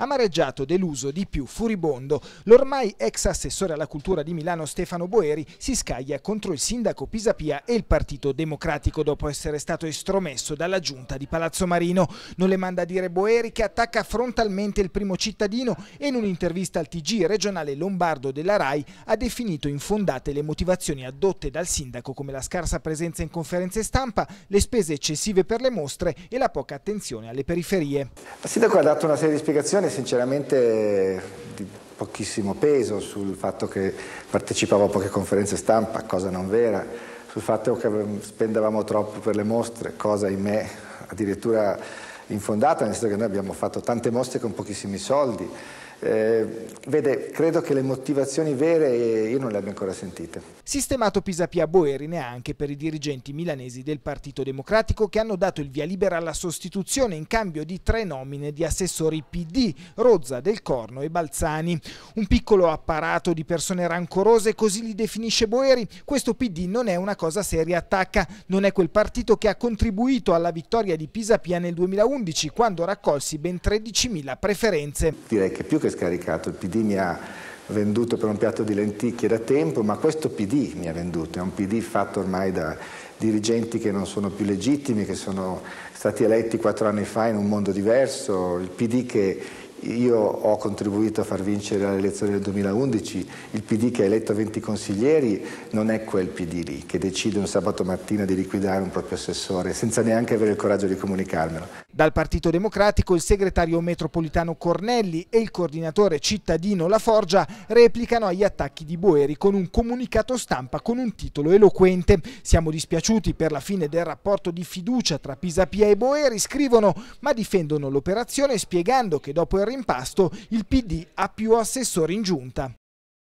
Amareggiato, deluso, di più, furibondo, l'ormai ex assessore alla cultura di Milano Stefano Boeri si scaglia contro il sindaco Pisapia e il Partito Democratico dopo essere stato estromesso dalla giunta di Palazzo Marino. Non le manda a dire Boeri che attacca frontalmente il primo cittadino e in un'intervista al TG regionale lombardo della RAI ha definito infondate le motivazioni adotte dal sindaco come la scarsa presenza in conferenze stampa, le spese eccessive per le mostre e la poca attenzione alle periferie. Il sindaco ha dato una serie di spiegazioni domande sinceramente di pochissimo peso sul fatto che partecipavo a poche conferenze stampa, cosa non vera, sul fatto che spendevamo troppo per le mostre, cosa in me addirittura infondata, nel senso che noi abbiamo fatto tante mostre con pochissimi soldi. Eh, vede, credo che le motivazioni vere eh, io non le abbia ancora sentite. Sistemato Pisapia Boeri neanche per i dirigenti milanesi del Partito Democratico che hanno dato il via libera alla sostituzione in cambio di tre nomine di assessori PD, Rozza, Del Corno e Balzani. Un piccolo apparato di persone rancorose, così li definisce Boeri, questo PD non è una cosa seria, attacca, non è quel partito che ha contribuito alla vittoria di Pisapia nel 2011 quando raccolsi ben 13.000 preferenze. Direi che più che è scaricato, il PD mi ha venduto per un piatto di lenticchie da tempo, ma questo PD mi ha venduto, è un PD fatto ormai da dirigenti che non sono più legittimi, che sono stati eletti quattro anni fa in un mondo diverso, il PD che io ho contribuito a far vincere le elezioni del 2011, il PD che ha eletto 20 consiglieri non è quel PD lì che decide un sabato mattina di liquidare un proprio assessore senza neanche avere il coraggio di comunicarmelo. Dal Partito Democratico il segretario metropolitano Cornelli e il coordinatore cittadino La Forgia replicano agli attacchi di Boeri con un comunicato stampa con un titolo eloquente. Siamo dispiaciuti per la fine del rapporto di fiducia tra Pisapia e Boeri, scrivono, ma difendono l'operazione spiegando che dopo il rimpasto il PD ha più assessori in giunta.